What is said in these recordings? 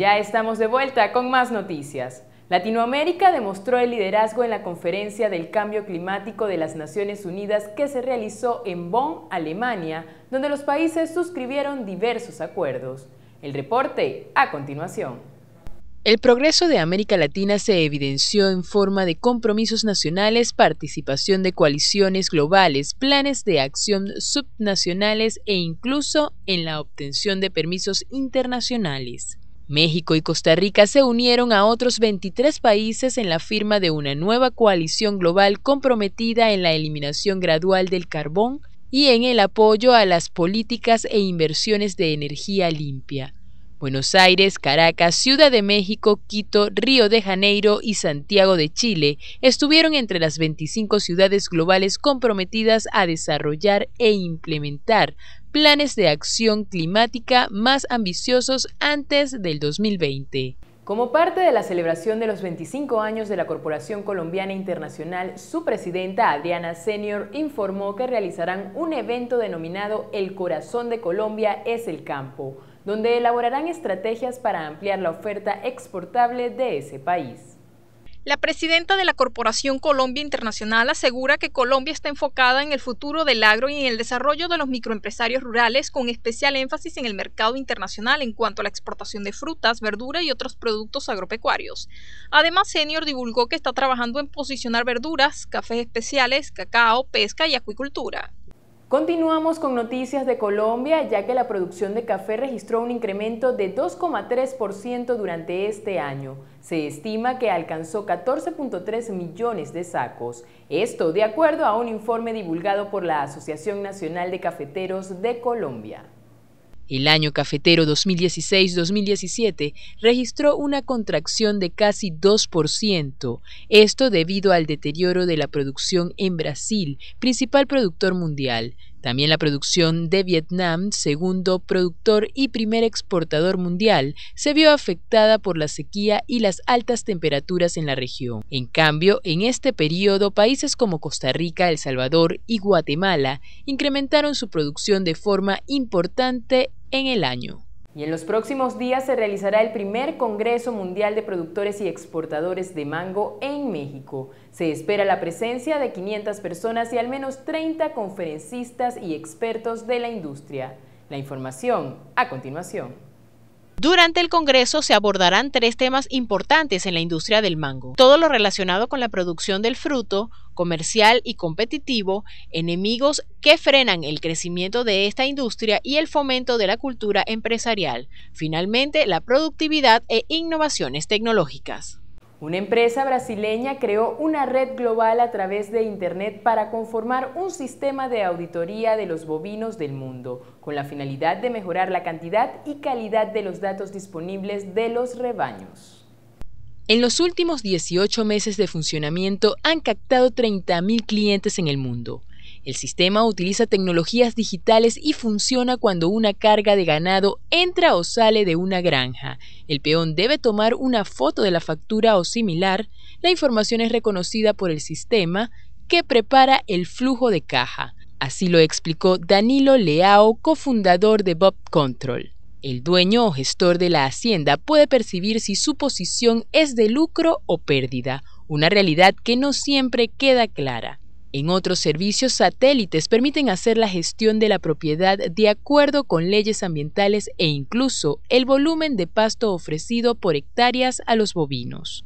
Ya estamos de vuelta con más noticias. Latinoamérica demostró el liderazgo en la conferencia del cambio climático de las Naciones Unidas que se realizó en Bonn, Alemania, donde los países suscribieron diversos acuerdos. El reporte a continuación. El progreso de América Latina se evidenció en forma de compromisos nacionales, participación de coaliciones globales, planes de acción subnacionales e incluso en la obtención de permisos internacionales. México y Costa Rica se unieron a otros 23 países en la firma de una nueva coalición global comprometida en la eliminación gradual del carbón y en el apoyo a las políticas e inversiones de energía limpia. Buenos Aires, Caracas, Ciudad de México, Quito, Río de Janeiro y Santiago de Chile estuvieron entre las 25 ciudades globales comprometidas a desarrollar e implementar planes de acción climática más ambiciosos antes del 2020. Como parte de la celebración de los 25 años de la Corporación Colombiana Internacional, su presidenta Adriana Senior informó que realizarán un evento denominado El Corazón de Colombia es el Campo donde elaborarán estrategias para ampliar la oferta exportable de ese país. La presidenta de la Corporación Colombia Internacional asegura que Colombia está enfocada en el futuro del agro y en el desarrollo de los microempresarios rurales, con especial énfasis en el mercado internacional en cuanto a la exportación de frutas, verduras y otros productos agropecuarios. Además, Senior divulgó que está trabajando en posicionar verduras, cafés especiales, cacao, pesca y acuicultura. Continuamos con noticias de Colombia, ya que la producción de café registró un incremento de 2,3% durante este año. Se estima que alcanzó 14.3 millones de sacos. Esto de acuerdo a un informe divulgado por la Asociación Nacional de Cafeteros de Colombia. El año cafetero 2016-2017 registró una contracción de casi 2%, esto debido al deterioro de la producción en Brasil, principal productor mundial, también la producción de Vietnam, segundo productor y primer exportador mundial, se vio afectada por la sequía y las altas temperaturas en la región. En cambio, en este periodo, países como Costa Rica, El Salvador y Guatemala incrementaron su producción de forma importante en el año. Y en los próximos días se realizará el primer Congreso Mundial de Productores y Exportadores de Mango en México. Se espera la presencia de 500 personas y al menos 30 conferencistas y expertos de la industria. La información a continuación. Durante el Congreso se abordarán tres temas importantes en la industria del mango, todo lo relacionado con la producción del fruto, comercial y competitivo, enemigos que frenan el crecimiento de esta industria y el fomento de la cultura empresarial, finalmente la productividad e innovaciones tecnológicas. Una empresa brasileña creó una red global a través de Internet para conformar un sistema de auditoría de los bovinos del mundo, con la finalidad de mejorar la cantidad y calidad de los datos disponibles de los rebaños. En los últimos 18 meses de funcionamiento han captado 30.000 clientes en el mundo. El sistema utiliza tecnologías digitales y funciona cuando una carga de ganado entra o sale de una granja. El peón debe tomar una foto de la factura o similar. La información es reconocida por el sistema que prepara el flujo de caja. Así lo explicó Danilo Leao, cofundador de Bob Control. El dueño o gestor de la hacienda puede percibir si su posición es de lucro o pérdida, una realidad que no siempre queda clara. En otros servicios, satélites permiten hacer la gestión de la propiedad de acuerdo con leyes ambientales e incluso el volumen de pasto ofrecido por hectáreas a los bovinos.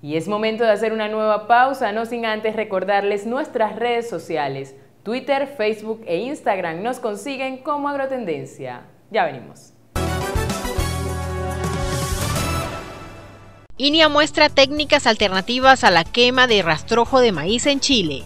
Y es momento de hacer una nueva pausa, no sin antes recordarles nuestras redes sociales. Twitter, Facebook e Instagram nos consiguen como Agrotendencia. Ya venimos. INIA muestra técnicas alternativas a la quema de rastrojo de maíz en Chile.